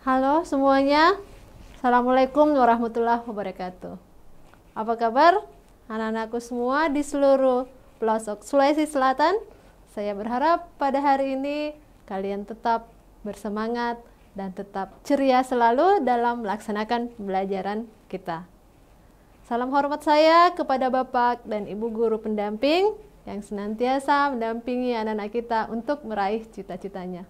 Halo semuanya, Assalamualaikum warahmatullahi wabarakatuh. Apa kabar anak-anakku semua di seluruh pelosok Sulawesi Selatan? Saya berharap pada hari ini kalian tetap bersemangat dan tetap ceria selalu dalam melaksanakan pembelajaran kita. Salam hormat saya kepada Bapak dan Ibu guru pendamping yang senantiasa mendampingi anak-anak kita untuk meraih cita-citanya.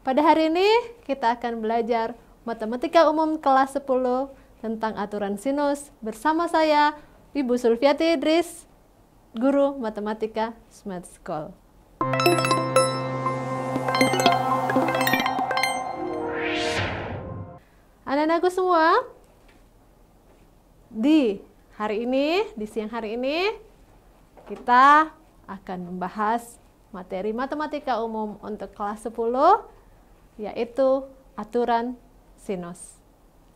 Pada hari ini kita akan belajar matematika umum kelas 10 tentang aturan sinus bersama saya Ibu Sulfiati Idris, guru matematika Smart School. Anak-anakku semua, di hari ini, di siang hari ini, kita akan membahas materi matematika umum untuk kelas 10 yaitu aturan sinus.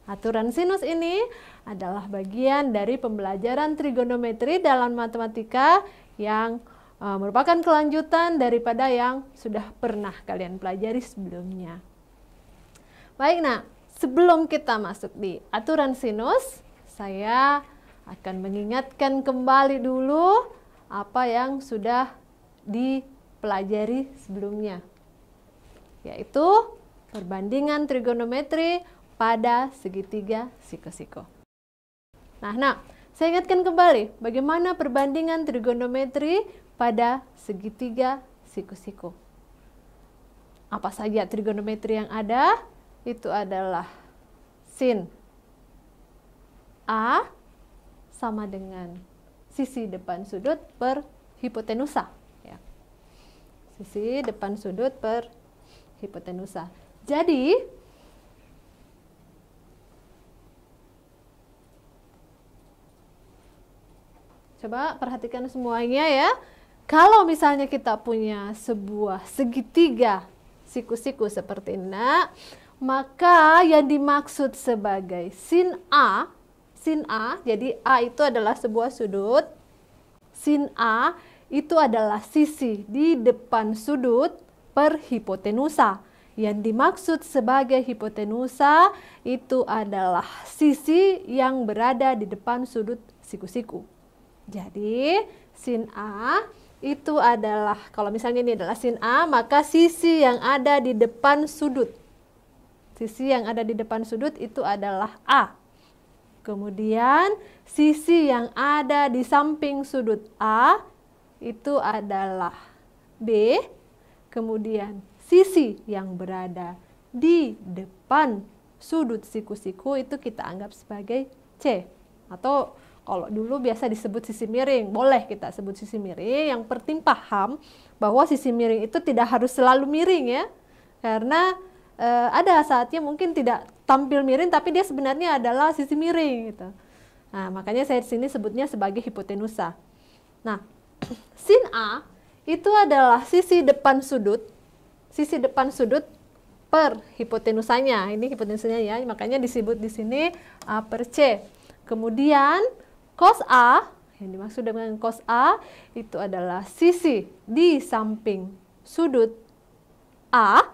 Aturan sinus ini adalah bagian dari pembelajaran trigonometri dalam matematika yang e, merupakan kelanjutan daripada yang sudah pernah kalian pelajari sebelumnya. Baik, nah sebelum kita masuk di aturan sinus, saya akan mengingatkan kembali dulu apa yang sudah dipelajari sebelumnya yaitu perbandingan trigonometri pada segitiga siku-siku. Nah, nah, saya ingatkan kembali bagaimana perbandingan trigonometri pada segitiga siku-siku. Apa saja trigonometri yang ada? Itu adalah sin A sama dengan sisi depan sudut per hipotenusa. Ya. Sisi depan sudut per hipotenusa. Jadi, coba perhatikan semuanya ya. Kalau misalnya kita punya sebuah segitiga siku-siku seperti ini, nah, maka yang dimaksud sebagai sin A, sin A, jadi A itu adalah sebuah sudut, sin A itu adalah sisi di depan sudut per hipotenusa. Yang dimaksud sebagai hipotenusa itu adalah sisi yang berada di depan sudut siku-siku. Jadi, sin A itu adalah, kalau misalnya ini adalah sin A, maka sisi yang ada di depan sudut. Sisi yang ada di depan sudut itu adalah A. Kemudian, sisi yang ada di samping sudut A itu adalah B Kemudian sisi yang berada di depan sudut siku-siku itu kita anggap sebagai C. Atau kalau dulu biasa disebut sisi miring, boleh kita sebut sisi miring. Yang penting paham bahwa sisi miring itu tidak harus selalu miring ya. Karena e, ada saatnya mungkin tidak tampil miring tapi dia sebenarnya adalah sisi miring gitu. Nah, makanya saya di sini sebutnya sebagai hipotenusa. Nah, sin A itu adalah sisi depan sudut, sisi depan sudut per hipotenusanya. Ini hipotenusanya ya, makanya disebut di sini A uh, per C. Kemudian cos A, yang dimaksud dengan cos A, itu adalah sisi di samping sudut A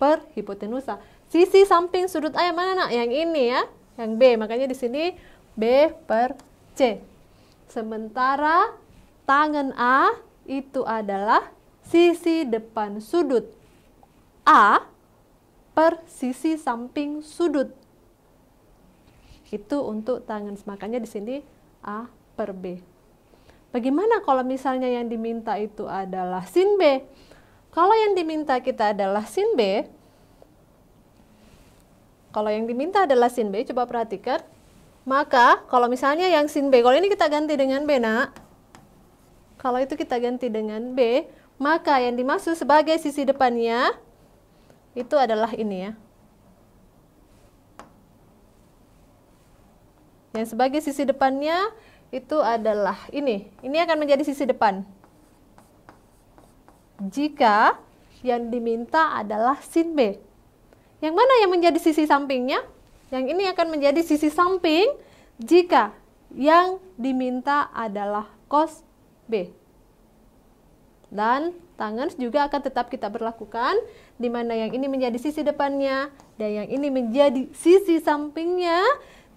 per hipotenusa. Sisi samping sudut A yang mana nak? Yang ini ya, yang B. Makanya di sini B per C. Sementara tangan A itu adalah sisi depan sudut A per sisi samping sudut. Itu untuk tangan, makanya di sini A per B. Bagaimana kalau misalnya yang diminta itu adalah sin B? Kalau yang diminta kita adalah sin B, kalau yang diminta adalah sin B, coba perhatikan. Maka kalau misalnya yang sin B, kalau ini kita ganti dengan B nak, kalau itu kita ganti dengan B, maka yang dimaksud sebagai sisi depannya itu adalah ini ya. Yang sebagai sisi depannya itu adalah ini. Ini akan menjadi sisi depan. Jika yang diminta adalah sin B. Yang mana yang menjadi sisi sampingnya? Yang ini akan menjadi sisi samping jika yang diminta adalah cos B. Dan tangan juga akan tetap kita berlakukan, di mana yang ini menjadi sisi depannya, dan yang ini menjadi sisi sampingnya,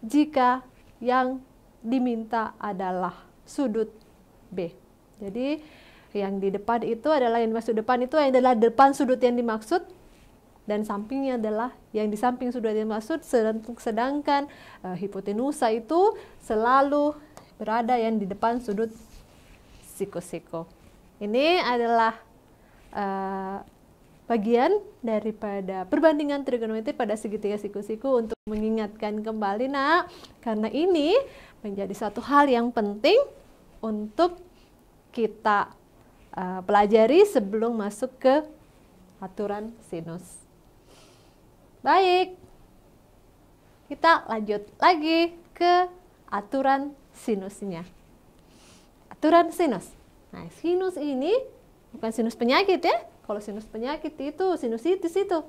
jika yang diminta adalah sudut B. Jadi, yang di depan itu adalah yang dimaksud depan itu adalah depan sudut yang dimaksud, dan sampingnya adalah yang di samping sudut yang dimaksud, sedangkan eh, hipotenusa itu selalu berada yang di depan sudut siku-siku. Ini adalah uh, bagian daripada perbandingan trigonometri pada segitiga siku-siku untuk mengingatkan kembali nak karena ini menjadi satu hal yang penting untuk kita uh, pelajari sebelum masuk ke aturan sinus. Baik, kita lanjut lagi ke aturan sinusnya aturan sinus. Nah, sinus ini bukan sinus penyakit ya. Kalau sinus penyakit itu sinusitis itu.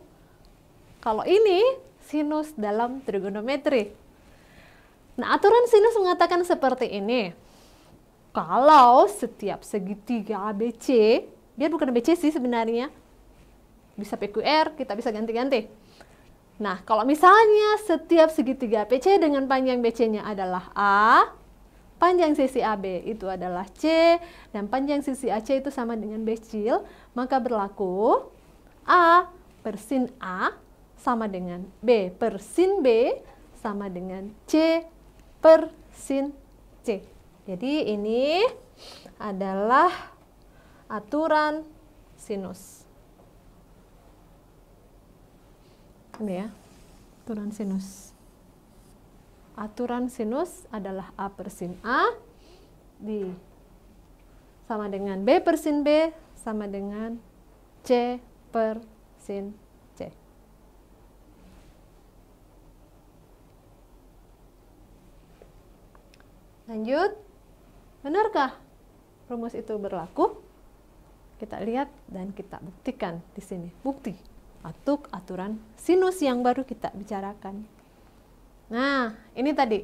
Kalau ini sinus dalam trigonometri. Nah, aturan sinus mengatakan seperti ini. Kalau setiap segitiga ABC, dia bukan ABC sih sebenarnya. Bisa PQR, kita bisa ganti-ganti. Nah, kalau misalnya setiap segitiga ABC dengan panjang BC-nya adalah A, panjang sisi AB itu adalah C dan panjang sisi AC itu sama dengan b kecil maka berlaku A per sin A sama dengan B per sin B sama dengan C per sin C. Jadi ini adalah aturan sinus. Ini ya, aturan sinus aturan sinus adalah A per sin A di sama dengan B per sin B sama dengan C per sin C. Lanjut, benarkah rumus itu berlaku? Kita lihat dan kita buktikan di sini. Bukti atuk aturan sinus yang baru kita bicarakan. Nah, ini tadi.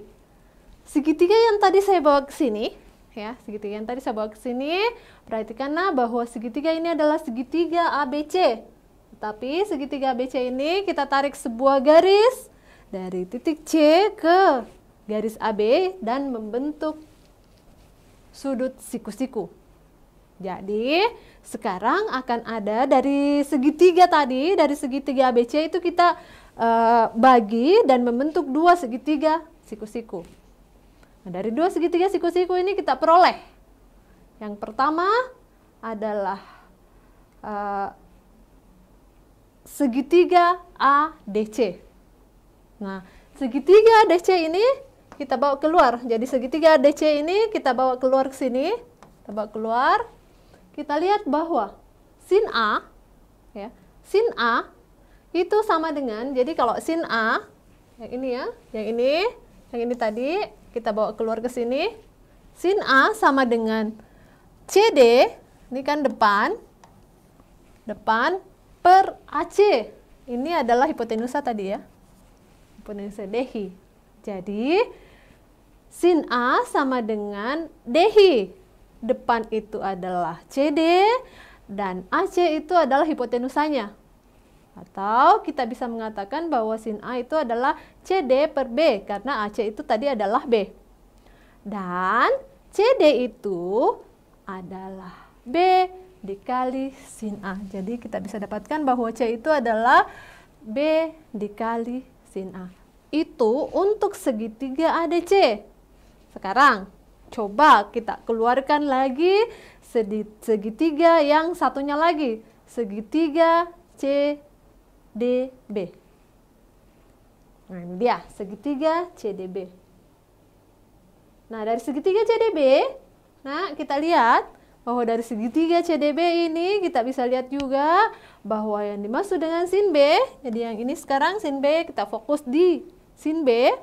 Segitiga yang tadi saya bawa ke sini, ya, segitiga yang tadi saya bawa ke sini, perhatikanlah bahwa segitiga ini adalah segitiga ABC. Tapi segitiga ABC ini kita tarik sebuah garis dari titik C ke garis AB dan membentuk sudut siku-siku. Jadi sekarang akan ada dari segitiga tadi, dari segitiga ABC itu kita uh, bagi dan membentuk dua segitiga siku-siku. Nah, dari dua segitiga siku-siku ini kita peroleh. Yang pertama adalah uh, eh, segitiga ADC. Nah, segitiga ADC ini kita bawa keluar. Jadi segitiga ADC ini kita bawa keluar ke sini. Kita bawa keluar kita lihat bahwa sin A, ya, sin A itu sama dengan, jadi kalau sin A, yang ini ya, yang ini, yang ini tadi, kita bawa keluar ke sini, sin A sama dengan CD, ini kan depan, depan per AC. Ini adalah hipotenusa tadi ya, hipotenusa dehi Jadi, sin A sama dengan dehi depan itu adalah CD dan AC itu adalah hipotenusanya. Atau kita bisa mengatakan bahwa sin A itu adalah CD per B karena AC itu tadi adalah B. Dan CD itu adalah B dikali sin A. Jadi kita bisa dapatkan bahwa C itu adalah B dikali sin A. Itu untuk segitiga ADC. Sekarang Coba kita keluarkan lagi segitiga yang satunya lagi. Segitiga C, D, B. Nah, ini dia segitiga CDB. Nah, dari segitiga CDB, nah kita lihat bahwa dari segitiga CDB ini kita bisa lihat juga bahwa yang dimaksud dengan sin B, jadi yang ini sekarang sin B kita fokus di sin B.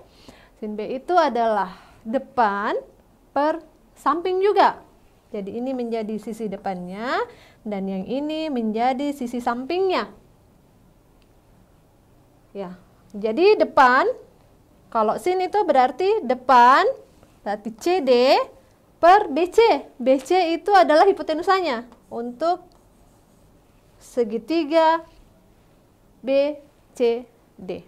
Sin B itu adalah depan per samping juga. Jadi ini menjadi sisi depannya dan yang ini menjadi sisi sampingnya. Ya, jadi depan kalau sin itu berarti depan berarti CD per BC. BC itu adalah hipotenusanya untuk segitiga BCD.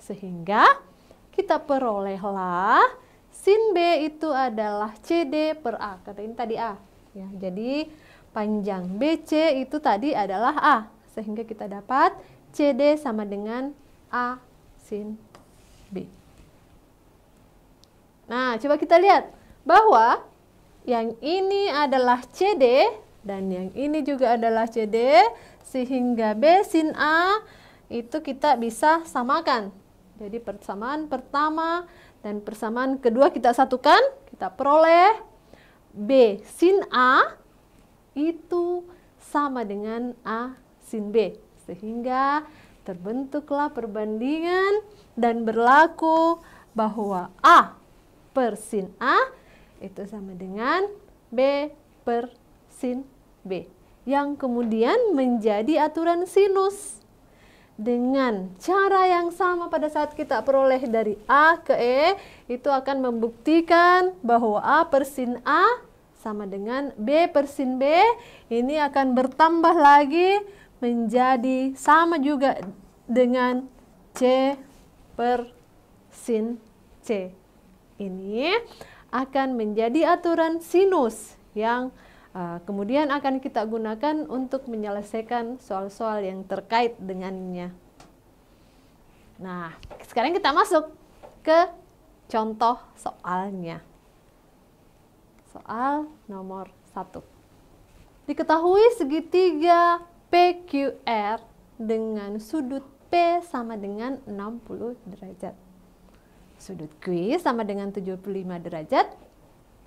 Sehingga kita perolehlah Sin B itu adalah CD per A. Kata ini tadi A. Ya, jadi panjang BC itu tadi adalah A. Sehingga kita dapat CD sama dengan A sin B. Nah, coba kita lihat bahwa yang ini adalah CD dan yang ini juga adalah CD sehingga B sin A itu kita bisa samakan. Jadi persamaan pertama dan persamaan kedua kita satukan, kita peroleh B sin A itu sama dengan A sin B. Sehingga terbentuklah perbandingan dan berlaku bahwa A per sin A itu sama dengan B per sin B. Yang kemudian menjadi aturan sinus dengan cara yang sama pada saat kita peroleh dari A ke E, itu akan membuktikan bahwa A persin A sama dengan B persin B, ini akan bertambah lagi menjadi sama juga dengan C persin C. Ini akan menjadi aturan sinus yang Ah, kemudian akan kita gunakan untuk menyelesaikan soal-soal yang terkait dengannya. Nah, sekarang kita masuk ke contoh soalnya. Soal nomor satu. Diketahui segitiga PQR dengan sudut P sama dengan 60 derajat. Sudut Q sama dengan 75 derajat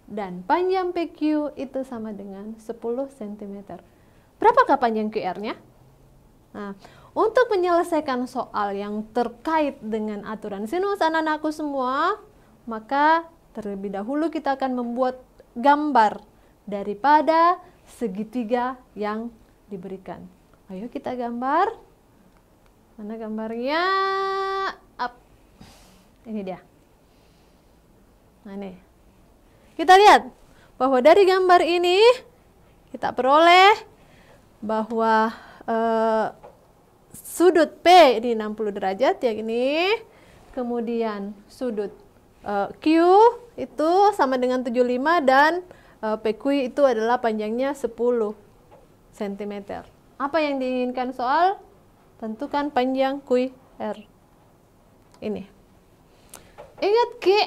dan panjang PQ itu sama dengan 10 cm. Berapakah panjang QR-nya? Nah, untuk menyelesaikan soal yang terkait dengan aturan sinus anak-anakku semua, maka terlebih dahulu kita akan membuat gambar daripada segitiga yang diberikan. Ayo kita gambar. Mana gambarnya? Up. Ini dia. Nah, nih. Kita lihat bahwa dari gambar ini kita peroleh bahwa e, sudut P ini 60 derajat ya ini Kemudian sudut e, Q itu sama dengan 75 dan e, eh, PQ itu adalah panjangnya 10 cm. Apa yang diinginkan soal? Tentukan panjang QR. Ini. Ingat Ki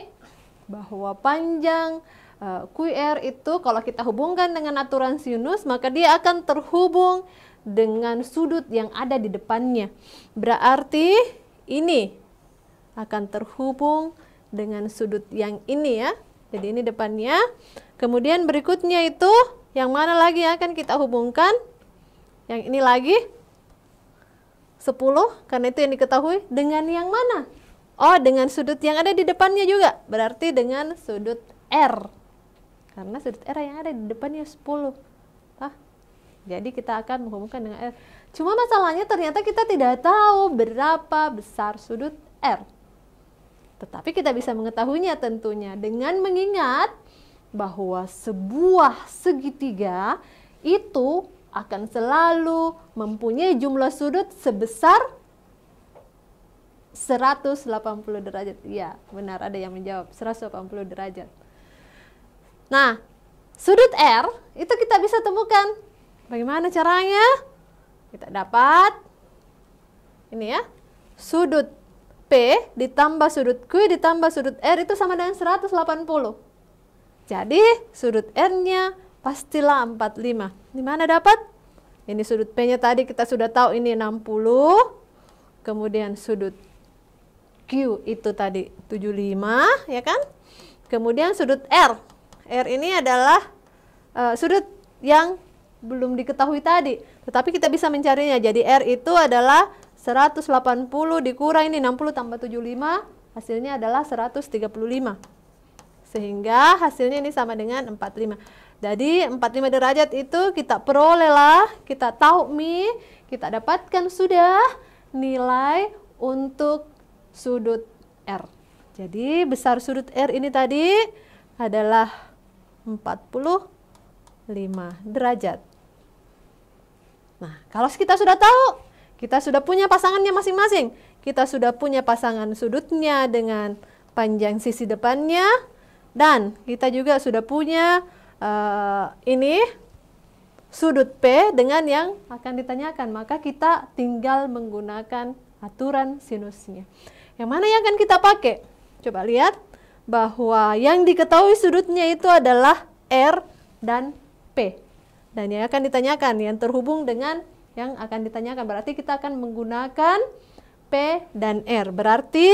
bahwa panjang Eh, QR itu kalau kita hubungkan dengan aturan sinus maka dia akan terhubung dengan sudut yang ada di depannya. Berarti ini akan terhubung dengan sudut yang ini ya. Jadi ini depannya. Kemudian berikutnya itu yang mana lagi ya akan kita hubungkan? Yang ini lagi 10 karena itu yang diketahui dengan yang mana? Oh, dengan sudut yang ada di depannya juga. Berarti dengan sudut R karena sudut R yang ada di depannya 10 Hah? jadi kita akan menghubungkan dengan R cuma masalahnya ternyata kita tidak tahu berapa besar sudut R tetapi kita bisa mengetahuinya tentunya dengan mengingat bahwa sebuah segitiga itu akan selalu mempunyai jumlah sudut sebesar 180 derajat. Iya, benar ada yang menjawab 180 derajat. Nah, sudut R itu kita bisa temukan. Bagaimana caranya? Kita dapat ini ya. Sudut P ditambah sudut Q ditambah sudut R itu sama dengan 180. Jadi, sudut R-nya pastilah 45. Di mana dapat? Ini sudut P-nya tadi kita sudah tahu ini 60. Kemudian sudut Q itu tadi 75, ya kan? Kemudian sudut R R ini adalah uh, sudut yang belum diketahui tadi. Tetapi kita bisa mencarinya. Jadi R itu adalah 180 dikurang ini 60 tambah 75, hasilnya adalah 135. Sehingga hasilnya ini sama dengan 45. Jadi 45 derajat itu kita perolehlah, kita tahu mi, kita dapatkan sudah nilai untuk sudut R. Jadi besar sudut R ini tadi adalah 45 derajat. Nah, kalau kita sudah tahu, kita sudah punya pasangannya masing-masing. Kita sudah punya pasangan sudutnya dengan panjang sisi depannya dan kita juga sudah punya uh, ini sudut P dengan yang akan ditanyakan. Maka kita tinggal menggunakan aturan sinusnya. Yang mana yang akan kita pakai? Coba lihat bahwa yang diketahui sudutnya itu adalah R dan P. Dan yang akan ditanyakan, yang terhubung dengan yang akan ditanyakan. Berarti kita akan menggunakan P dan R. Berarti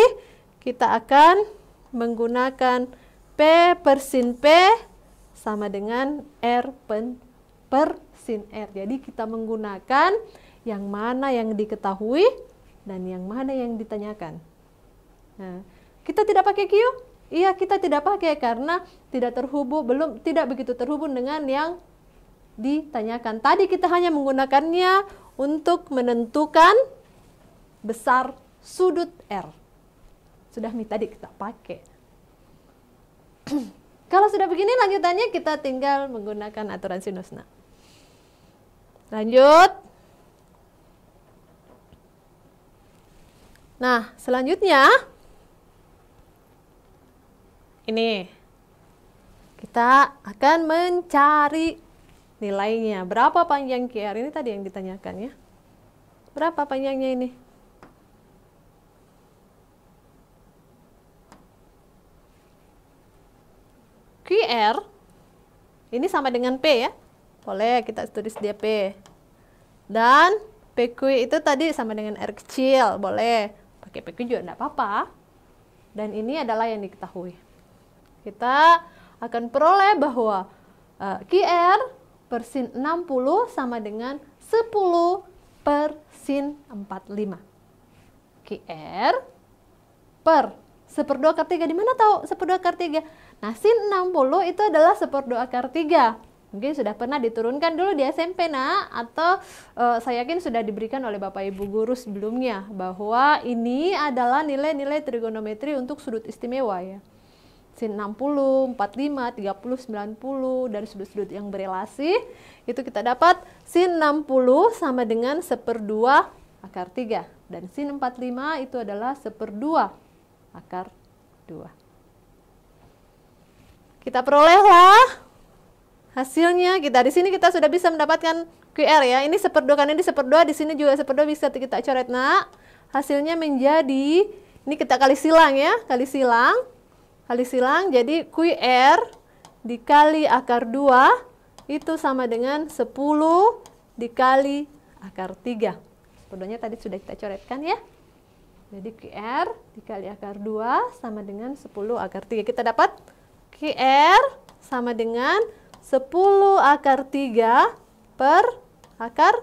kita akan menggunakan P persin P sama dengan R pen, persin R. Jadi kita menggunakan yang mana yang diketahui dan yang mana yang ditanyakan. Nah, kita tidak pakai Q, Iya, kita tidak pakai karena tidak terhubung, belum tidak begitu terhubung dengan yang ditanyakan. Tadi kita hanya menggunakannya untuk menentukan besar sudut R. Sudah tadi kita pakai. Kalau sudah begini lanjutannya kita tinggal menggunakan aturan sinus. Nah. Lanjut. Nah, selanjutnya ini kita akan mencari nilainya. Berapa panjang QR? Ini tadi yang ditanyakan ya. Berapa panjangnya ini? QR ini sama dengan P ya. Boleh kita tulis dia P. Dan PQ itu tadi sama dengan R kecil. Boleh pakai PQ juga enggak apa-apa. Dan ini adalah yang diketahui. Kita akan peroleh bahwa uh, eh, QR per sin 60 sama dengan 10 per sin 45. QR per 2 akar 3. Di mana tahu 2 akar 3? Nah, sin 60 itu adalah 2 akar 3. Mungkin sudah pernah diturunkan dulu di SMP, nak atau e, saya yakin sudah diberikan oleh Bapak Ibu guru sebelumnya bahwa ini adalah nilai-nilai trigonometri untuk sudut istimewa ya sin 60, 45, 30, 90 dari sudut-sudut yang berelasi itu kita dapat sin 60 sama dengan 1/2 akar 3 dan sin 45 itu adalah 1/2 akar 2 kita perolehlah hasilnya kita di sini kita sudah bisa mendapatkan QR ya ini seperdua kan ini seperdua di sini juga seperdua bisa kita coret nak hasilnya menjadi ini kita kali silang ya kali silang Kali silang jadi QR dikali akar 2 itu sama dengan 10 dikali akar 3. Kodenya tadi sudah kita coretkan ya. Jadi QR dikali akar 2 sama dengan 10 akar 3. Kita dapat QR sama dengan 10 akar 3 per akar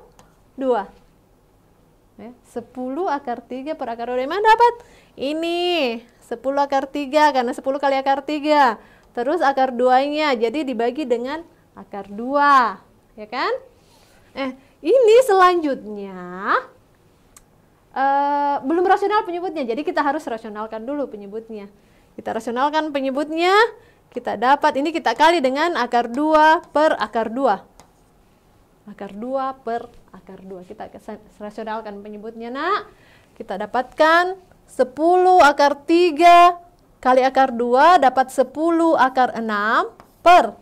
2. 10 ya, akar 3 per akar 2. Dari mana dapat? Ini 10 akar 3 karena 10 kali akar 3. Terus akar 2-nya jadi dibagi dengan akar 2, ya kan? Eh, ini selanjutnya uh, belum rasional penyebutnya. Jadi kita harus rasionalkan dulu penyebutnya. Kita rasionalkan penyebutnya, kita dapat ini kita kali dengan akar 2 per akar 2. Akar 2 per akar 2. Kita rasionalkan penyebutnya, Nak. Kita dapatkan 10 akar 3 kali akar 2 dapat 10 akar 6 per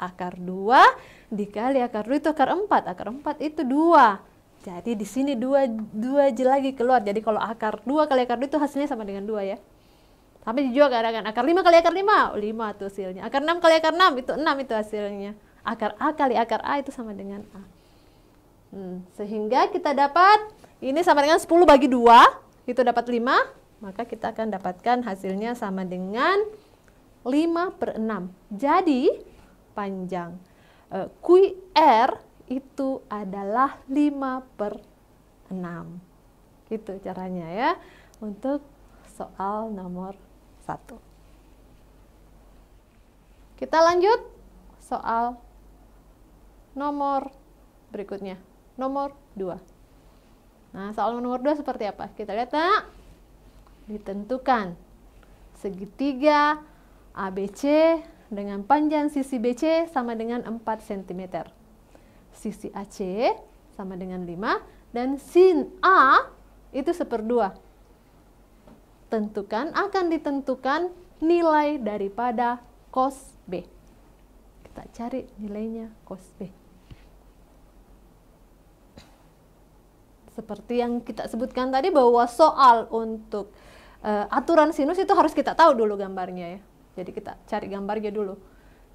akar 2 dikali akar 2 itu akar 4. Akar 4 itu 2. Jadi di sini 2, 2 aja lagi keluar. Jadi kalau akar 2 kali akar 2 itu hasilnya sama dengan 2 ya. Tapi juga kadang akar 5 kali akar 5, 5 itu hasilnya. Akar 6 kali akar 6, itu 6 itu hasilnya. Akar A kali akar A itu sama dengan A. Hmm, sehingga kita dapat, ini sama dengan 10 bagi 2, itu dapat 5, maka kita akan dapatkan hasilnya sama dengan 5 per 6. Jadi, panjang e, eh, R er itu adalah 5 per 6. Gitu caranya ya untuk soal nomor 1. Kita lanjut soal nomor berikutnya, nomor 2. Nah, soal nomor 2 seperti apa? Kita lihat tak? Ditentukan segitiga ABC dengan panjang sisi BC sama dengan 4 cm. Sisi AC sama dengan 5 dan sin A itu seperdua. Tentukan akan ditentukan nilai daripada cos B. Kita cari nilainya cos B. seperti yang kita sebutkan tadi bahwa soal untuk uh, aturan sinus itu harus kita tahu dulu gambarnya ya. Jadi kita cari gambarnya dulu.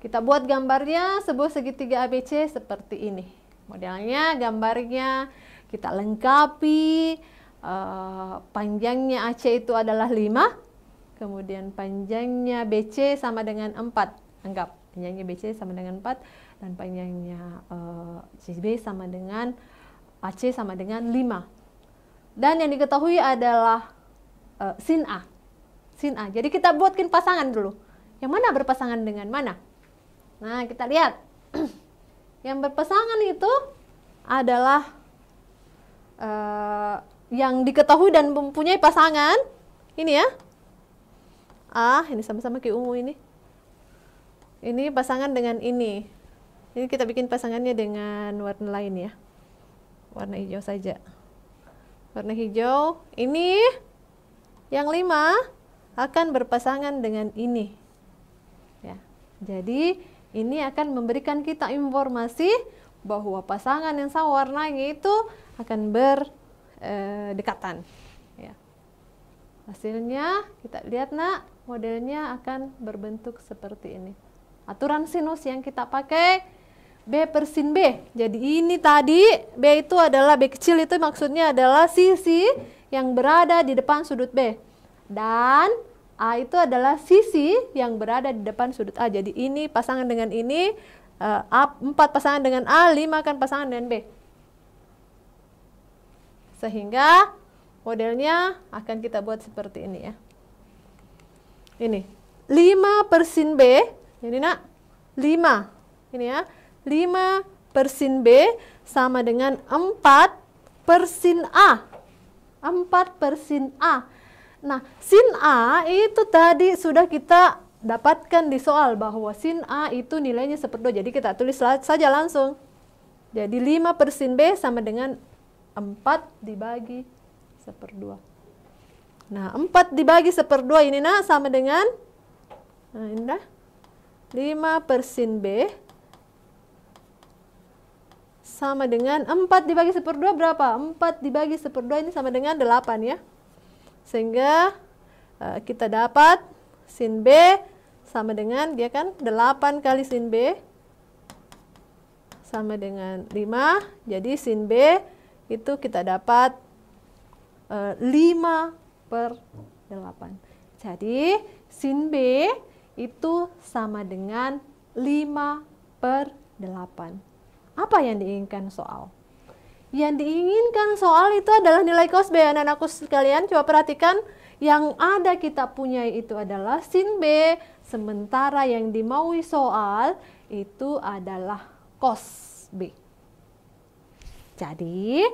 Kita buat gambarnya sebuah segitiga ABC seperti ini. Modelnya, gambarnya kita lengkapi. Uh, panjangnya AC itu adalah 5. Kemudian panjangnya BC sama dengan 4. Anggap panjangnya BC sama dengan 4 dan panjangnya uh, eh, CB sama dengan AC sama dengan 5. Dan yang diketahui adalah e, sin A. Sin A. Jadi kita buatkin pasangan dulu. Yang mana berpasangan dengan mana? Nah, kita lihat. yang berpasangan itu adalah e, yang diketahui dan mempunyai pasangan. Ini ya. Ah, ini sama-sama kayak ungu ini. Ini pasangan dengan ini. Ini kita bikin pasangannya dengan warna lain ya warna hijau saja warna hijau ini yang lima akan berpasangan dengan ini ya jadi ini akan memberikan kita informasi bahwa pasangan yang sama warnanya itu akan berdekatan eh, e, ya. hasilnya kita lihat nak modelnya akan berbentuk seperti ini aturan sinus yang kita pakai B persin B. Jadi ini tadi B itu adalah B kecil itu maksudnya adalah sisi yang berada di depan sudut B. Dan A itu adalah sisi yang berada di depan sudut A. Jadi ini pasangan dengan ini, eh, A 4 pasangan dengan A, 5 akan pasangan dengan B. Sehingga modelnya akan kita buat seperti ini ya. Ini, 5 persin B, jadi nak, 5. Ini ya, 5 persin B sama dengan 4 persin A. 4 persin A. Nah, sin A itu tadi sudah kita dapatkan di soal bahwa sin A itu nilainya seperti seperdua. Jadi kita tulis saja langsung. Jadi 5 persin B sama dengan 4 dibagi 1 per 2. Nah, 4 dibagi 1 per 2 ini nah sama dengan nah, ini dah. 5 persin B sama dengan 4 dibagi 1 per 2 berapa? 4 dibagi 1 per 2 ini sama dengan 8 ya. Sehingga uh, kita dapat sin B sama dengan, dia kan 8 kali sin B sama dengan 5. Jadi sin B itu kita dapat uh, eh, 5 per 8. Jadi sin B itu sama dengan 5 per 8. Apa yang diinginkan soal? Yang diinginkan soal itu adalah nilai cos B, anak-anakku sekalian. Coba perhatikan, yang ada kita punya itu adalah sin B, sementara yang dimaui soal itu adalah kos B. Jadi,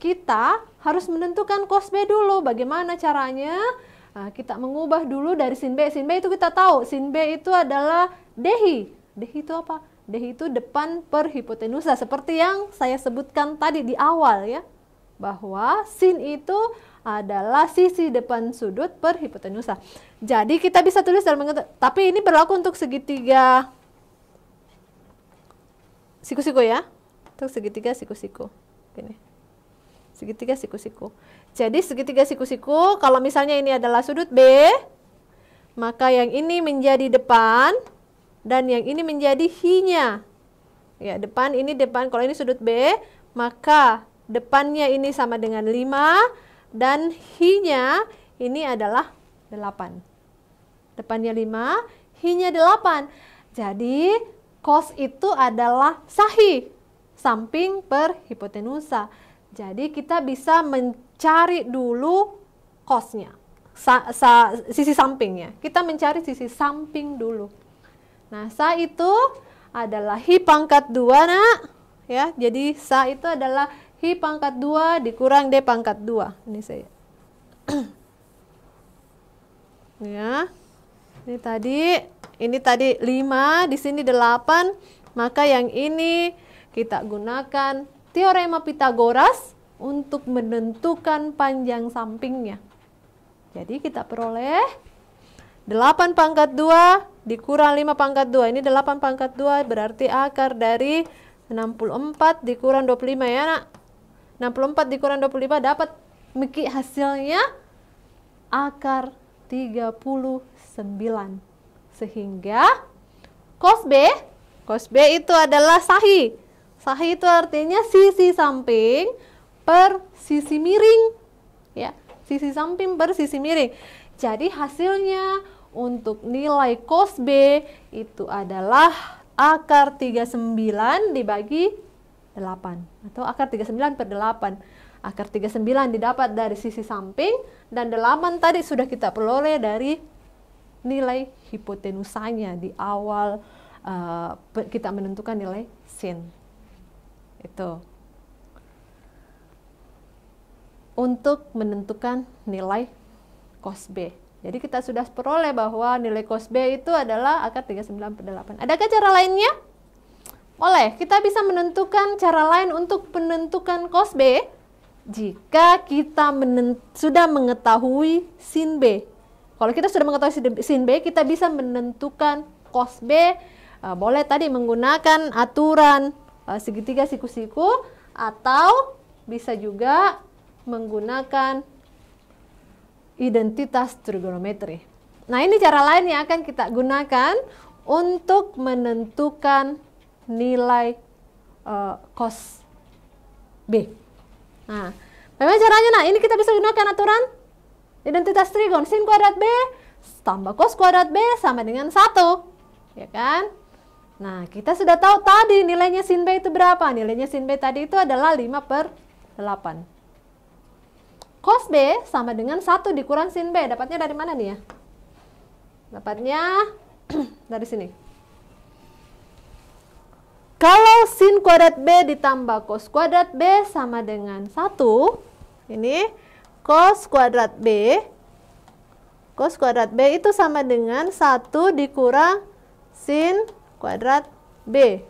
kita harus menentukan kos B dulu. Bagaimana caranya? Nah, kita mengubah dulu dari sin B. Sin B itu kita tahu, sin B itu adalah dehi. Dehi itu apa? deh itu depan per hipotenusa seperti yang saya sebutkan tadi di awal ya bahwa sin itu adalah sisi depan sudut per hipotenusa. Jadi kita bisa tulis dalam bentuk tapi ini berlaku untuk segitiga siku-siku ya. Untuk segitiga siku-siku. Gini. Segitiga siku-siku. Jadi segitiga siku-siku kalau misalnya ini adalah sudut B, maka yang ini menjadi depan dan yang ini menjadi hinya. Ya, depan ini depan, kalau ini sudut B, maka depannya ini sama dengan 5 dan hinya ini adalah 8. Depannya 5, hinya 8. Jadi cos itu adalah sahih samping per hipotenusa. Jadi kita bisa mencari dulu cosnya, sisi sampingnya. Kita mencari sisi samping dulu. Nah, sa itu adalah hi pangkat 2, Nak. Ya, jadi sa itu adalah hi pangkat 2 dikurang d pangkat 2. Ini saya. ya. Ini tadi, ini tadi 5, di sini 8, maka yang ini kita gunakan teorema Pitagoras untuk menentukan panjang sampingnya. Jadi kita peroleh 8 pangkat 2 dikurang 5 pangkat 2. Ini 8 pangkat 2 berarti akar dari 64 dikurang 25 ya nak. 64 dikurang 25 dapat Miki hasilnya akar 39. Sehingga cos B, cos B itu adalah sahih. sahi itu artinya sisi samping per sisi miring. Ya, sisi samping per sisi miring. Jadi hasilnya untuk nilai cos B itu adalah akar 39 dibagi 8 atau akar 39 per 8. Akar 39 didapat dari sisi samping dan 8 tadi sudah kita peroleh dari nilai hipotenusanya di awal uh, kita menentukan nilai sin. Itu. Untuk menentukan nilai cos B. Jadi kita sudah peroleh bahwa nilai cos B itu adalah akar 39 per 8. Adakah cara lainnya? Oleh, kita bisa menentukan cara lain untuk penentukan cos B jika kita sudah mengetahui sin B. Kalau kita sudah mengetahui sin B, kita bisa menentukan cos B e, boleh tadi menggunakan aturan e, segitiga siku-siku atau bisa juga menggunakan identitas trigonometri. Nah, ini cara lain yang akan kita gunakan untuk menentukan nilai uh, eh, cos B. Nah, bagaimana caranya? Nah, ini kita bisa gunakan aturan identitas trigon. Sin kuadrat B tambah cos kuadrat B sama dengan 1. Ya kan? Nah, kita sudah tahu tadi nilainya sin B itu berapa. Nilainya sin B tadi itu adalah 5 per 8. Cos B sama dengan 1 dikurang sin B. Dapatnya dari mana nih ya? Dapatnya dari sini. Kalau sin kuadrat B ditambah cos kuadrat B sama dengan 1, ini cos kuadrat B, cos kuadrat B itu sama dengan 1 dikurang sin kuadrat B.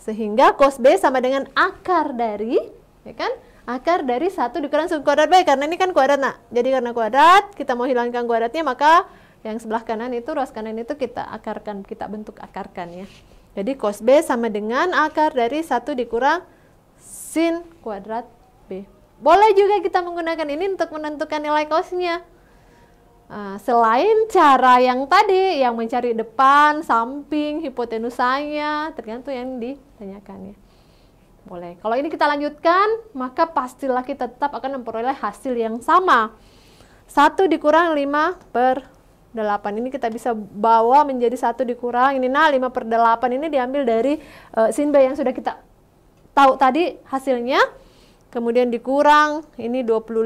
Sehingga cos B sama dengan akar dari, ya kan? akar dari satu dikurang satu kuadrat B karena ini kan kuadrat nak jadi karena kuadrat kita mau hilangkan kuadratnya maka yang sebelah kanan itu ruas kanan itu kita akarkan kita bentuk akarkan ya jadi cos B sama dengan akar dari satu dikurang sin kuadrat B boleh juga kita menggunakan ini untuk menentukan nilai cosnya ah, selain cara yang tadi yang mencari depan, samping, hipotenusanya tergantung yang ditanyakan ya memperoleh. Kalau ini kita lanjutkan, maka pastilah kita tetap akan memperoleh hasil yang sama. 1 dikurang 5 per 8. Ini kita bisa bawa menjadi 1 dikurang. Ini nah 5 per 8 ini diambil dari uh, eh, sinba yang sudah kita tahu tadi hasilnya. Kemudian dikurang, ini 25.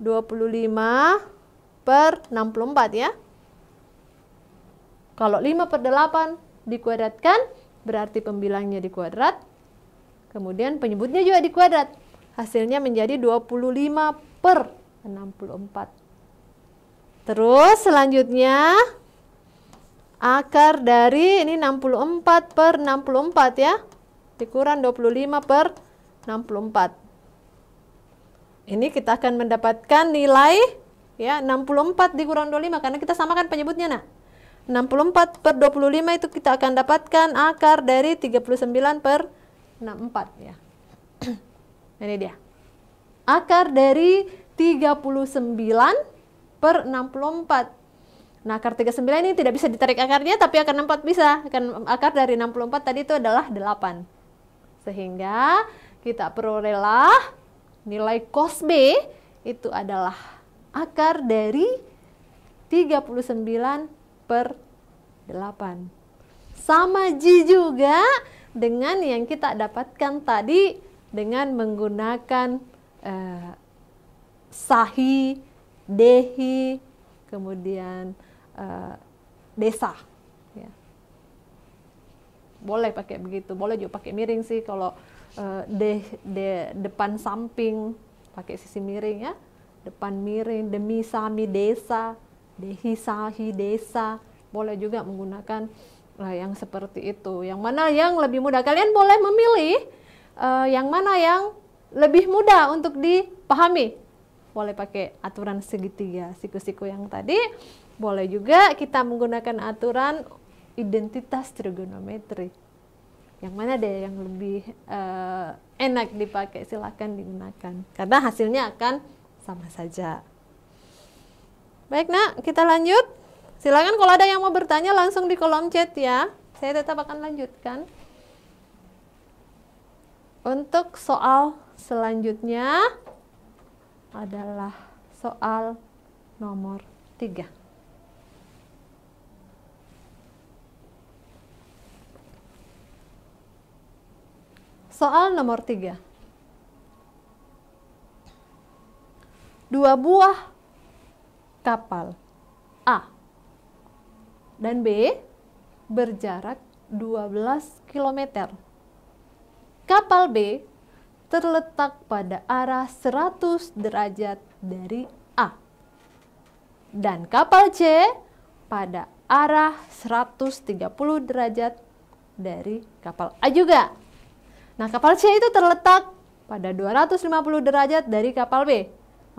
25 per 64 ya. Kalau 5 per 8 dikuadratkan, berarti pembilangnya di kuadrat. kemudian penyebutnya juga di kuadrat. Hasilnya menjadi 25 per 64. Terus selanjutnya akar dari ini 64 per 64 ya, dikurang 25 per 64. Ini kita akan mendapatkan nilai ya 64 dikurang 25 karena kita samakan penyebutnya nak. 64 per 25 itu kita akan dapatkan akar dari 39 per 64 ya. Ini dia. Akar dari 39 per 64. Nah, akar 39 ini tidak bisa ditarik akarnya, tapi akar 64 bisa. Akan Akar dari 64 tadi itu adalah 8. Sehingga kita perolehlah nilai cos B itu adalah akar dari 39 per 8. Sama J juga dengan yang kita dapatkan tadi dengan menggunakan eh, sahi, dehi, kemudian eh, desa. Ya. Boleh pakai begitu, boleh juga pakai miring sih kalau eh, de, de, depan samping pakai sisi miring ya, depan miring, demi sami desa dehisahi desa boleh juga menggunakan uh, yang seperti itu yang mana yang lebih mudah kalian boleh memilih uh, yang mana yang lebih mudah untuk dipahami boleh pakai aturan segitiga siku-siku yang tadi boleh juga kita menggunakan aturan identitas trigonometri yang mana deh yang lebih uh, enak dipakai silahkan digunakan karena hasilnya akan sama saja Baik nak, kita lanjut. Silakan kalau ada yang mau bertanya langsung di kolom chat ya. Saya tetap akan lanjutkan. Untuk soal selanjutnya adalah soal nomor tiga. Soal nomor tiga. Dua buah kapal. A. Dan B. Berjarak 12 km. Kapal B terletak pada arah 100 derajat dari A. Dan kapal C pada arah 130 derajat dari kapal A juga. Nah, kapal C itu terletak pada 250 derajat dari kapal B.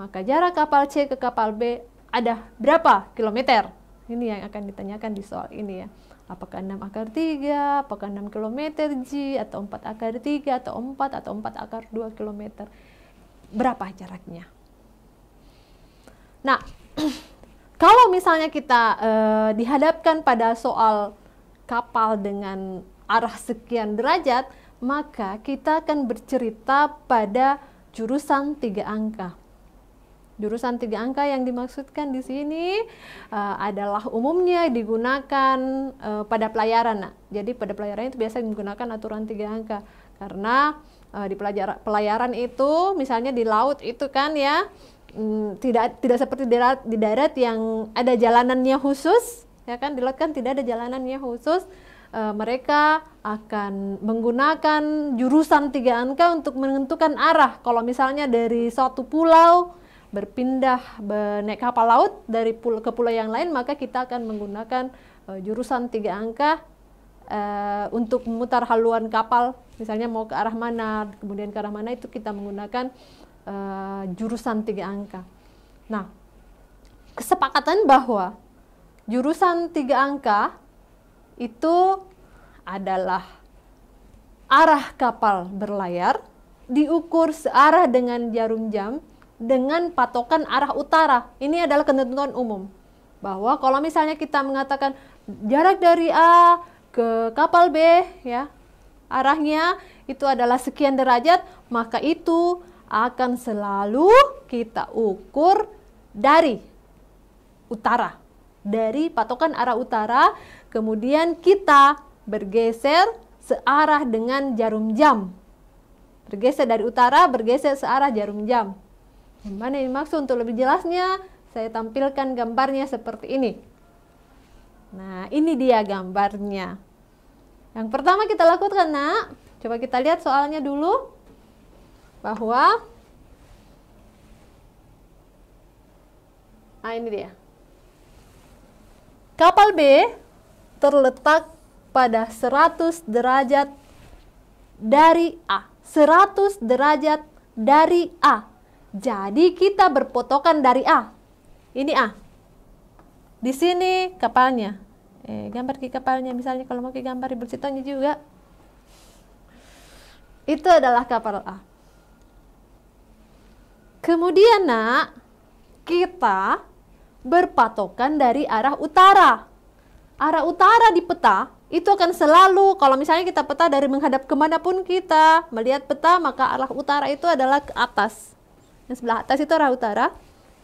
Maka jarak kapal C ke kapal B ada berapa kilometer? Ini yang akan ditanyakan di soal ini ya. Apakah 6 akar 3, apakah 6 kilometer G, atau 4 akar 3, atau 4, atau 4 akar 2 kilometer. Berapa jaraknya? Nah, kalau misalnya kita e, dihadapkan pada soal kapal dengan arah sekian derajat, maka kita akan bercerita pada jurusan tiga angka. Jurusan tiga angka yang dimaksudkan di sini uh, adalah umumnya digunakan uh, pada pelayaran. Nah. Jadi pada pelayaran itu biasa menggunakan aturan tiga angka karena uh, di pelajar, pelayaran itu misalnya di laut itu kan ya um, tidak tidak seperti di darat, di darat yang ada jalanannya khusus ya kan di laut kan tidak ada jalanannya khusus e, mereka akan menggunakan jurusan tiga angka untuk menentukan arah. Kalau misalnya dari suatu pulau berpindah naik kapal laut dari pul ke pulau yang lain, maka kita akan menggunakan uh, jurusan tiga angka uh, untuk memutar haluan kapal. Misalnya mau ke arah mana, kemudian ke arah mana itu kita menggunakan uh, jurusan tiga angka. Nah, kesepakatan bahwa jurusan tiga angka itu adalah arah kapal berlayar diukur searah dengan jarum jam dengan patokan arah utara. Ini adalah ketentuan umum. Bahwa kalau misalnya kita mengatakan jarak dari A ke kapal B ya, arahnya itu adalah sekian derajat, maka itu akan selalu kita ukur dari utara. Dari patokan arah utara, kemudian kita bergeser searah dengan jarum jam. Bergeser dari utara, bergeser searah jarum jam. Mana yang maksud? untuk lebih jelasnya, saya tampilkan gambarnya seperti ini. Nah, ini dia gambarnya. Yang pertama kita lakukan, nak. Coba kita lihat soalnya dulu. Bahwa... Nah, ini dia. Kapal B terletak pada 100 derajat dari A. 100 derajat dari A jadi kita berpotokan dari A. Ini A. Di sini kepalanya. Eh, gambar ke kepalanya misalnya kalau mau ke gambar ibu sitonya juga. Itu adalah kapal A. Kemudian nak, kita berpatokan dari arah utara. Arah utara di peta itu akan selalu, kalau misalnya kita peta dari menghadap kemanapun kita melihat peta, maka arah utara itu adalah ke atas. Yang sebelah atas itu arah utara,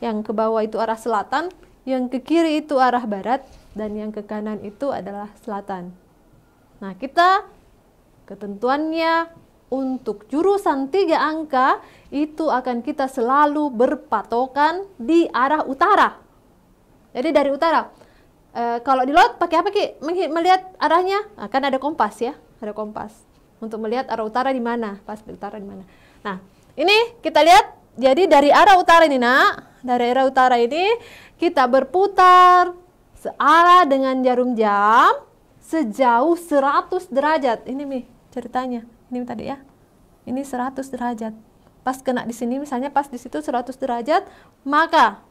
yang ke bawah itu arah selatan, yang ke kiri itu arah barat, dan yang ke kanan itu adalah selatan. Nah, kita ketentuannya untuk jurusan tiga angka itu akan kita selalu berpatokan di arah utara. Jadi dari utara. E, kalau di laut pakai apa Ki? Melihat arahnya? Nah, kan ada kompas ya, ada kompas untuk melihat arah utara di mana, pas di utara di mana. Nah, ini kita lihat jadi dari arah utara ini nak, dari arah utara ini kita berputar searah dengan jarum jam sejauh 100 derajat. Ini nih ceritanya. Ini tadi ya. Ini 100 derajat. Pas kena di sini misalnya pas di situ 100 derajat, maka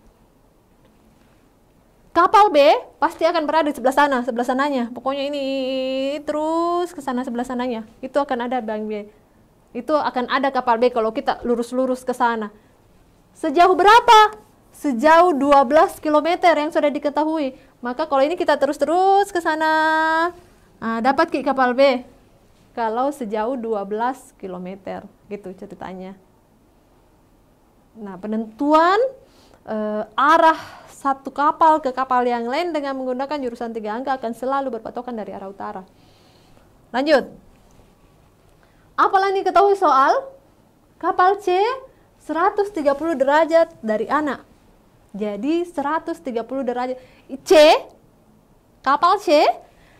kapal B pasti akan berada di sebelah sana, sebelah sananya. Pokoknya ini terus ke sana sebelah sananya. Itu akan ada bang B itu akan ada kapal B kalau kita lurus-lurus ke sana. Sejauh berapa? Sejauh 12 km yang sudah diketahui. Maka kalau ini kita terus-terus ke sana, nah, dapat ke kapal B. Kalau sejauh 12 km, gitu ceritanya. Nah, penentuan eh, arah satu kapal ke kapal yang lain dengan menggunakan jurusan tiga angka akan selalu berpatokan dari arah utara. Lanjut. Apalagi ketahui soal kapal C 130 derajat dari anak. Jadi 130 derajat C kapal C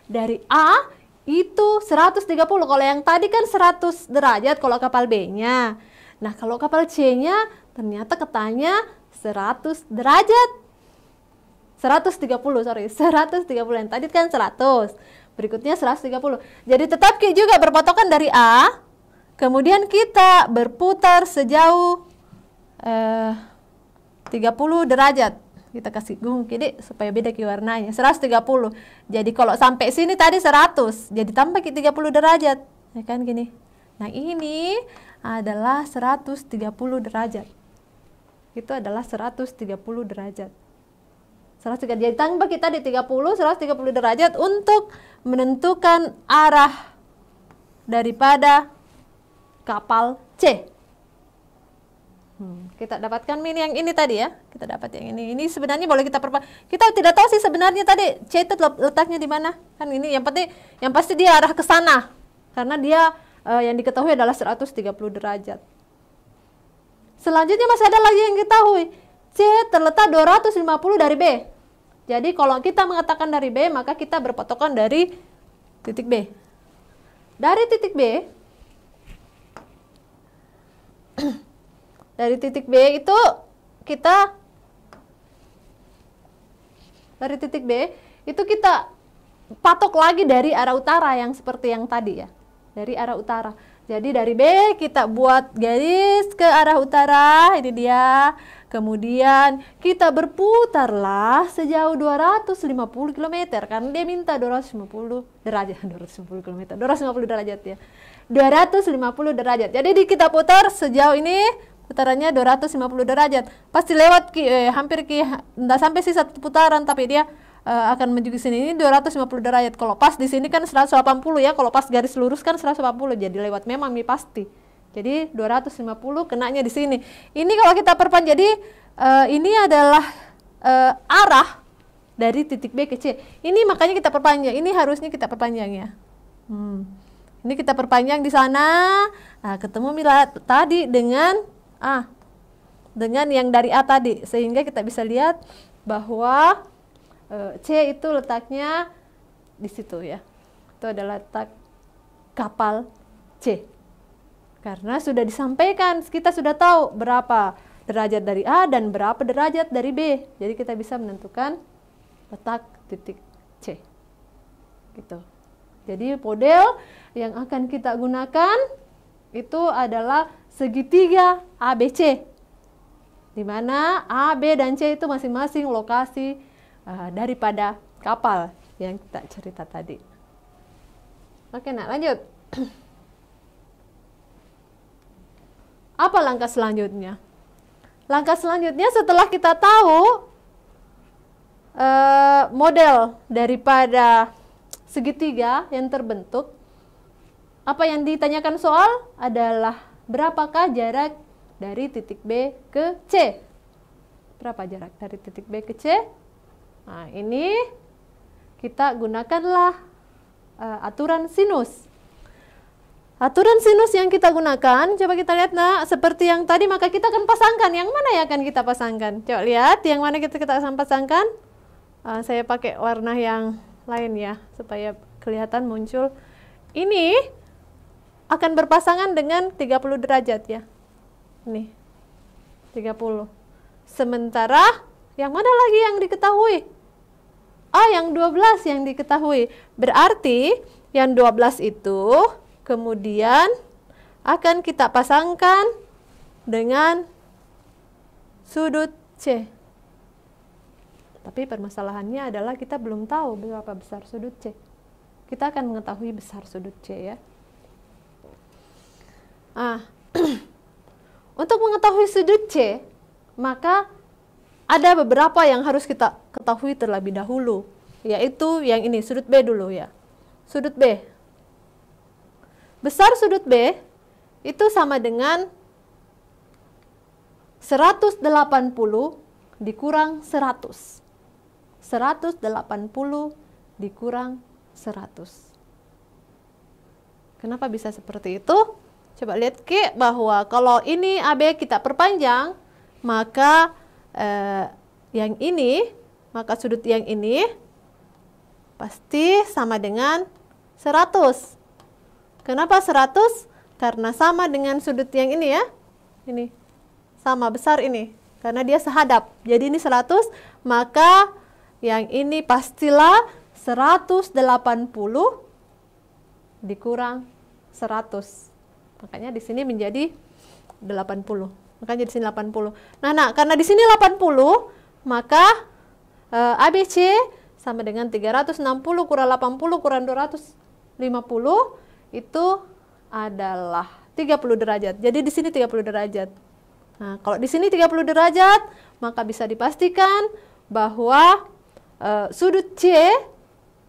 dari A itu 130. Kalau yang tadi kan 100 derajat kalau kapal B-nya. Nah, kalau kapal C-nya ternyata ketanya 100 derajat. 130, sorry. 130 yang tadi kan 100. Berikutnya 130. Jadi tetap kita juga berpatokan dari A Kemudian kita berputar sejauh eh, 30 derajat. Kita kasih gung kiri supaya beda ke warnanya. 130. Jadi kalau sampai sini tadi 100. Jadi tambah ke 30 derajat. Ya kan gini. Nah ini adalah 130 derajat. Itu adalah 130 derajat. 130. Jadi tambah kita di 30, 130 derajat untuk menentukan arah daripada kapal C. Hmm, kita dapatkan mini yang ini tadi ya. Kita dapat yang ini. Ini sebenarnya boleh kita perpa. Kita tidak tahu sih sebenarnya tadi C itu letaknya di mana. Kan ini yang penting yang pasti dia arah ke sana. Karena dia uh, yang diketahui adalah 130 derajat. Selanjutnya masih ada lagi yang diketahui. C terletak 250 dari B. Jadi kalau kita mengatakan dari B, maka kita berpatokan dari titik B. Dari titik B, dari titik B itu kita dari titik B itu kita patok lagi dari arah utara yang seperti yang tadi ya dari arah utara jadi dari B kita buat garis ke arah utara ini dia Kemudian kita berputarlah sejauh 250 km karena dia minta 250 derajat 250 km 250 derajat ya 250 derajat jadi kita putar sejauh ini putarannya 250 derajat pasti lewat ki, eh, hampir ki tidak sampai sih satu putaran tapi dia eh, akan menuju ke sini ini 250 derajat. Kalau pas di sini kan 180 ya, kalau pas garis lurus kan 180 jadi lewat memang nih pasti. Jadi 250 kenanya di sini. Ini kalau kita perpanjang, jadi uh, ini adalah uh, arah dari titik B ke C. Ini makanya kita perpanjang. Ini harusnya kita perpanjang ya. Hmm. Ini kita perpanjang di sana. Nah, ketemu mila tadi dengan ah dengan yang dari A tadi sehingga kita bisa lihat bahwa e, C itu letaknya di situ ya. Itu adalah letak kapal C. Karena sudah disampaikan, kita sudah tahu berapa derajat dari A dan berapa derajat dari B. Jadi kita bisa menentukan letak titik C. Gitu. Jadi model yang akan kita gunakan itu adalah segitiga ABC. Di mana A, B, dan C itu masing-masing lokasi uh, daripada kapal yang kita cerita tadi. Oke, nah lanjut. Apa langkah selanjutnya? Langkah selanjutnya setelah kita tahu uh, model daripada segitiga yang terbentuk, apa yang ditanyakan soal adalah berapakah jarak dari titik B ke C? Berapa jarak dari titik B ke C? Nah, ini kita gunakanlah uh, aturan sinus. Aturan sinus yang kita gunakan, coba kita lihat nak seperti yang tadi maka kita akan pasangkan. Yang mana ya akan kita pasangkan? Coba lihat yang mana kita kita akan pasangkan. Uh, saya pakai warna yang lain ya supaya kelihatan muncul. Ini akan berpasangan dengan 30 derajat ya. Nih. 30. Sementara yang mana lagi yang diketahui? Oh, yang 12 yang diketahui. Berarti yang 12 itu Kemudian akan kita pasangkan dengan sudut C. Tapi permasalahannya adalah kita belum tahu berapa besar sudut C. Kita akan mengetahui besar sudut C ya. Ah. Untuk mengetahui sudut C, maka ada beberapa yang harus kita ketahui terlebih dahulu, yaitu yang ini sudut B dulu ya. Sudut B. Besar sudut B itu sama dengan 180 dikurang 100. 180 dikurang 100. Kenapa bisa seperti itu? Coba lihat ke bahwa kalau ini AB kita perpanjang, maka eh, yang ini, maka sudut yang ini pasti sama dengan 100. Kenapa 100? Karena sama dengan sudut yang ini ya. Ini. Sama besar ini. Karena dia sehadap. Jadi ini 100, maka yang ini pastilah 180 dikurang 100. Makanya di sini menjadi 80. Makanya di sini 80. Nah, nah karena di sini 80, maka e, eh, ABC sama dengan 360 kurang 80 kurang 250 itu adalah 30 derajat. Jadi di sini 30 derajat. Nah, kalau di sini 30 derajat, maka bisa dipastikan bahwa e, sudut C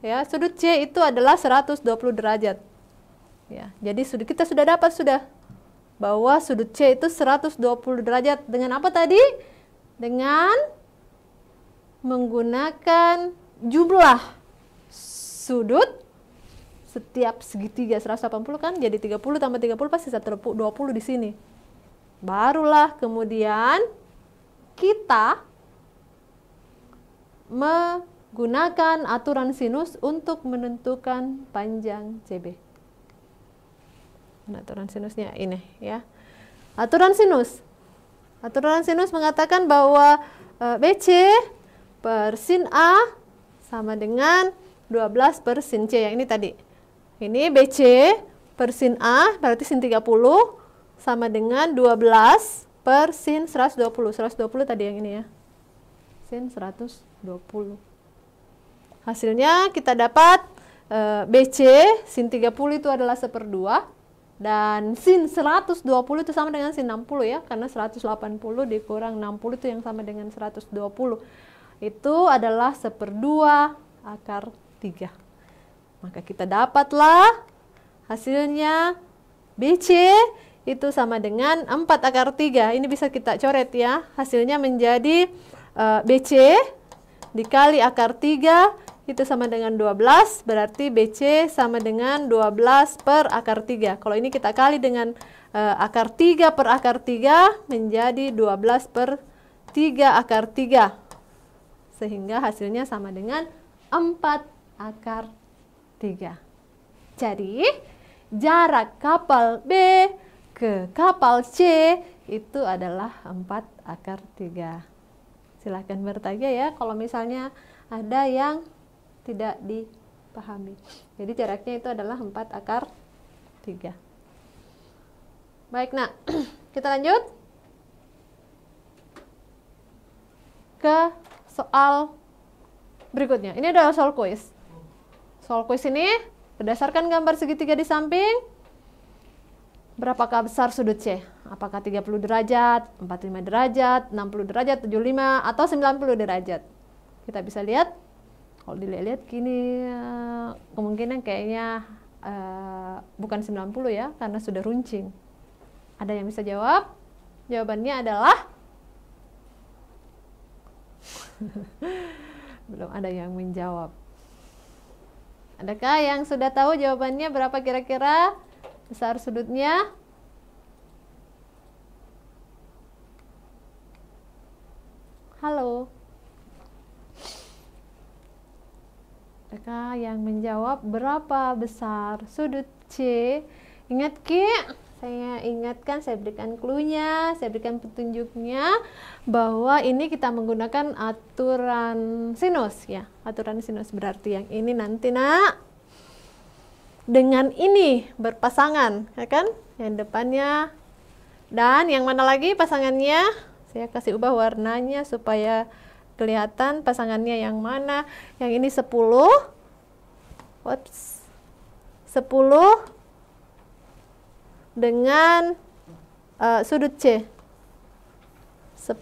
ya, sudut C itu adalah 120 derajat. Ya, jadi sudut kita sudah dapat sudah bahwa sudut C itu 120 derajat dengan apa tadi? Dengan menggunakan jumlah sudut setiap segitiga 180 kan jadi 30 tambah 30 pasti 120 di sini. Barulah kemudian kita menggunakan aturan sinus untuk menentukan panjang CB. aturan sinusnya ini ya. Aturan sinus. Aturan sinus mengatakan bahwa eh, BC per sin A sama dengan 12 per sin C yang ini tadi. Ini BC per sin A berarti sin 30 sama dengan 12 per sin 120. 120 tadi yang ini ya. Sin 120. Hasilnya kita dapat e, eh, BC sin 30 itu adalah seperdua dan sin 120 itu sama dengan sin 60 ya karena 180 dikurang 60 itu yang sama dengan 120 itu adalah seperdua akar 3. Maka kita dapatlah hasilnya BC itu sama dengan 4 akar 3. Ini bisa kita coret ya. Hasilnya menjadi uh, eh, BC dikali akar 3 itu sama dengan 12. Berarti BC sama dengan 12 per akar 3. Kalau ini kita kali dengan uh, akar 3 per akar 3 menjadi 12 per 3 akar 3. Sehingga hasilnya sama dengan 4 akar 3. Jadi, jarak kapal B ke kapal C itu adalah 4 akar 3. Silahkan bertanya ya kalau misalnya ada yang tidak dipahami. Jadi jaraknya itu adalah 4 akar 3. Baik, nak. Kita lanjut ke soal berikutnya. Ini adalah soal kuis. Soal kuis ini berdasarkan gambar segitiga di samping, berapakah besar sudut C? Apakah 30 derajat, 45 derajat, 60 derajat, 75, atau 90 derajat? Kita bisa lihat, kalau dilihat-lihat gini, eh, kemungkinan kayaknya uh, bukan 90 ya, karena sudah runcing. Ada yang bisa jawab? Jawabannya adalah belum ada yang menjawab. Adakah yang sudah tahu jawabannya berapa kira-kira besar sudutnya? Halo. Adakah yang menjawab berapa besar sudut C? Ingat Ki, saya ingatkan, saya berikan clue-nya, saya berikan petunjuknya bahwa ini kita menggunakan aturan sinus ya. Aturan sinus berarti yang ini nanti nak dengan ini berpasangan, ya kan? Yang depannya dan yang mana lagi pasangannya? Saya kasih ubah warnanya supaya kelihatan pasangannya yang mana. Yang ini sepuluh. Ups. 10 dengan uh, sudut C. 10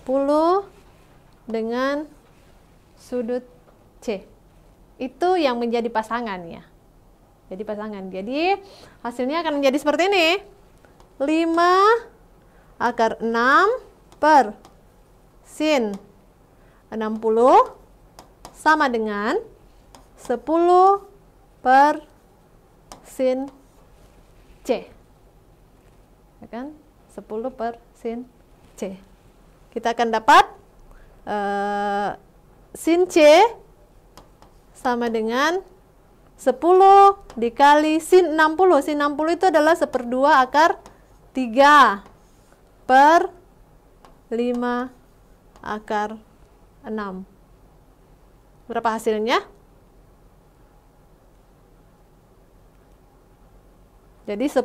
dengan sudut C. Itu yang menjadi pasangan ya. Jadi pasangan. Jadi hasilnya akan menjadi seperti ini. 5 akar 6 per sin 60 sama dengan 10 per sin C ya kan? 10 per sin C. Kita akan dapat uh, sin C sama dengan 10 dikali sin 60. Sin 60 itu adalah 1 per 2 akar 3 per 5 akar 6. Berapa hasilnya? Jadi 10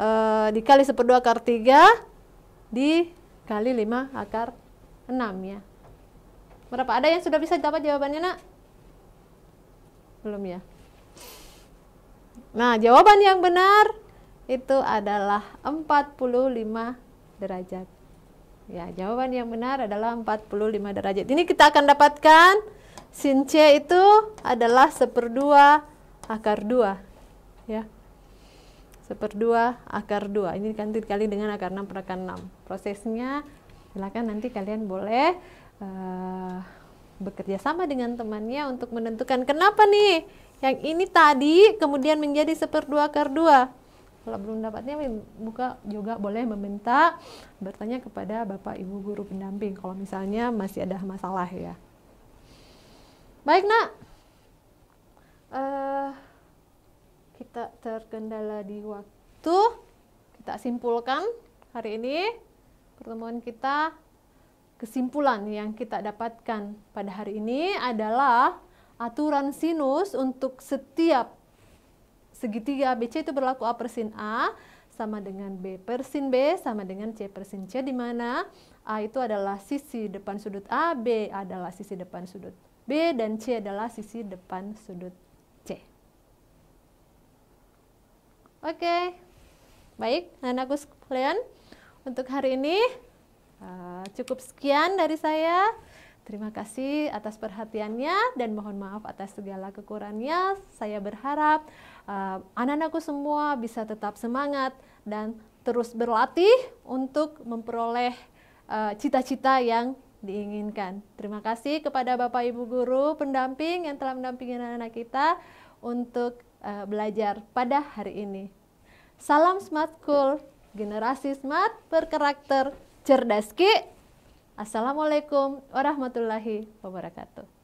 e, dikali seperdua akar 3 dikali 5 akar 6 ya. Berapa? Ada yang sudah bisa dapat jawabannya nak? Belum ya? Nah, jawaban yang benar itu adalah 45 derajat. Ya, jawaban yang benar adalah 45 derajat. Ini kita akan dapatkan sin C itu adalah 1/2 akar 2. Ya seperdua akar 2. Ini kan dikali dengan akar 6 per akar 6. Prosesnya silakan nanti kalian boleh uh, bekerja sama dengan temannya untuk menentukan kenapa nih yang ini tadi kemudian menjadi seperdua akar 2. Kalau belum dapatnya buka juga boleh meminta bertanya kepada Bapak Ibu guru pendamping kalau misalnya masih ada masalah ya. Baik, Nak. Uh, kita terkendala di waktu. Kita simpulkan hari ini pertemuan kita kesimpulan yang kita dapatkan pada hari ini adalah aturan sinus untuk setiap segitiga BC itu berlaku A persin A sama dengan B persin B sama dengan C persin C di mana A itu adalah sisi depan sudut A, B adalah sisi depan sudut B dan C adalah sisi depan sudut Oke, okay. baik anakku sekalian, untuk hari ini eh, cukup sekian dari saya. Terima kasih atas perhatiannya dan mohon maaf atas segala kekurangannya. Saya berharap eh, anak-anakku semua bisa tetap semangat dan terus berlatih untuk memperoleh eh, cita-cita yang diinginkan. Terima kasih kepada Bapak Ibu guru pendamping yang telah mendampingi anak-anak kita untuk uh, belajar pada hari ini. Salam Smart Cool, generasi smart berkarakter cerdas ki. Assalamualaikum warahmatullahi wabarakatuh.